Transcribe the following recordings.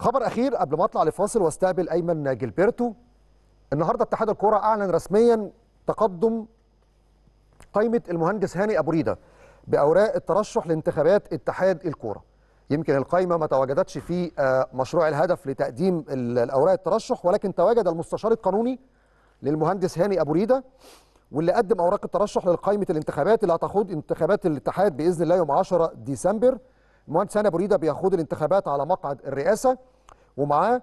خبر اخير قبل ما اطلع لفاصل واستقبل ايمن جيلبرتو النهارده اتحاد الكوره اعلن رسميا تقدم قائمه المهندس هاني ابو ريده باوراق الترشح لانتخابات اتحاد الكوره يمكن القائمه ما تواجدتش في آه، مشروع الهدف لتقديم الاوراق الترشح ولكن تواجد المستشار القانوني للمهندس هاني ابو ريده واللي قدم اوراق الترشح لقائمه الانتخابات اللي هتخوض انتخابات الاتحاد باذن الله يوم 10 ديسمبر المهندس هاني ابو ريده بيخوض الانتخابات على مقعد الرئاسه ومعاه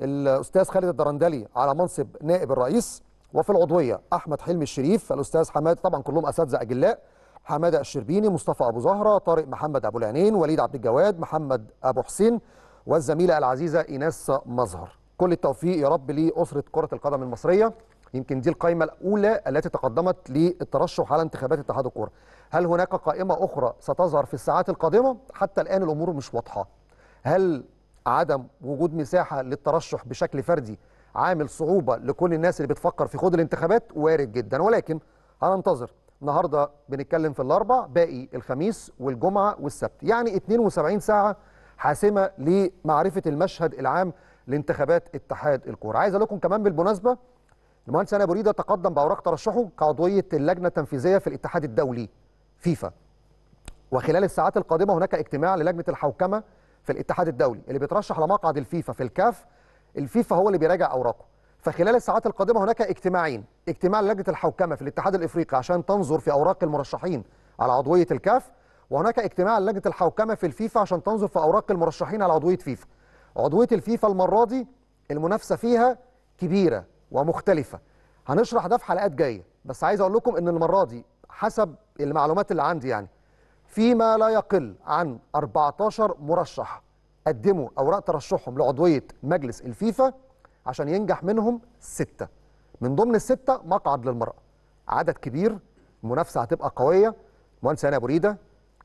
الاستاذ خالد الدرندلي على منصب نائب الرئيس وفي العضويه احمد حلمي الشريف الاستاذ حماد طبعا كلهم اساتذه اجلاء حماده الشربيني مصطفى ابو زهره طارق محمد ابو العينين وليد عبد الجواد محمد ابو حسين والزميله العزيزه ايناس مظهر كل التوفيق يا رب لاسره كره القدم المصريه يمكن دي القائمه الاولى التي تقدمت للترشح على انتخابات اتحاد الكوره هل هناك قائمه اخرى ستظهر في الساعات القادمه حتى الان الامور مش واضحه هل عدم وجود مساحه للترشح بشكل فردي عامل صعوبه لكل الناس اللي بتفكر في خوض الانتخابات وارد جدا ولكن هننتظر النهارده بنتكلم في الاربع باقي الخميس والجمعه والسبت يعني 72 ساعه حاسمه لمعرفه المشهد العام لانتخابات اتحاد الكوره عايز اقول لكم كمان بالمناسبه المهندس هاني ابو ريده تقدم باوراق ترشحه كعضويه اللجنه التنفيذيه في الاتحاد الدولي فيفا وخلال الساعات القادمه هناك اجتماع للجنه الحوكمه في الاتحاد الدولي اللي بيترشح لمقعد الفيفا في الكاف الفيفا هو اللي بيراجع اوراقه فخلال الساعات القادمه هناك اجتماعين اجتماع لجنه الحوكمه في الاتحاد الافريقي عشان تنظر في اوراق المرشحين على عضويه الكاف وهناك اجتماع لجنه الحوكمه في الفيفا عشان تنظر في اوراق المرشحين على عضويه فيفا عضويه الفيفا المره دي المنافسه فيها كبيره ومختلفه هنشرح ده في حلقات جايه بس عايز اقول لكم ان المره دي حسب المعلومات اللي عندي يعني فيما لا يقل عن 14 مرشح قدموا اوراق ترشحهم لعضويه مجلس الفيفا عشان ينجح منهم سته من ضمن السته مقعد للمراه عدد كبير المنافسه هتبقى قويه مهندس هاني ابو ريده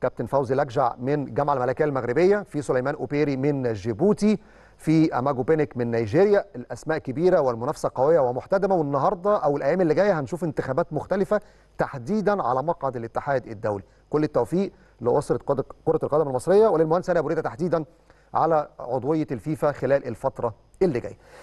كابتن فوزي لكجع من الجامعه الملكيه المغربيه في سليمان اوبيري من جيبوتي في اماجو بينك من نيجيريا الاسماء كبيره والمنافسه قويه ومحتدمه والنهارده او الايام اللي جايه هنشوف انتخابات مختلفه تحديدا على مقعد الاتحاد الدولي كل التوفيق لاسره كره القدم المصريه وللمهندس انا ابو ريده تحديدا على عضويه الفيفا خلال الفتره اللي جايه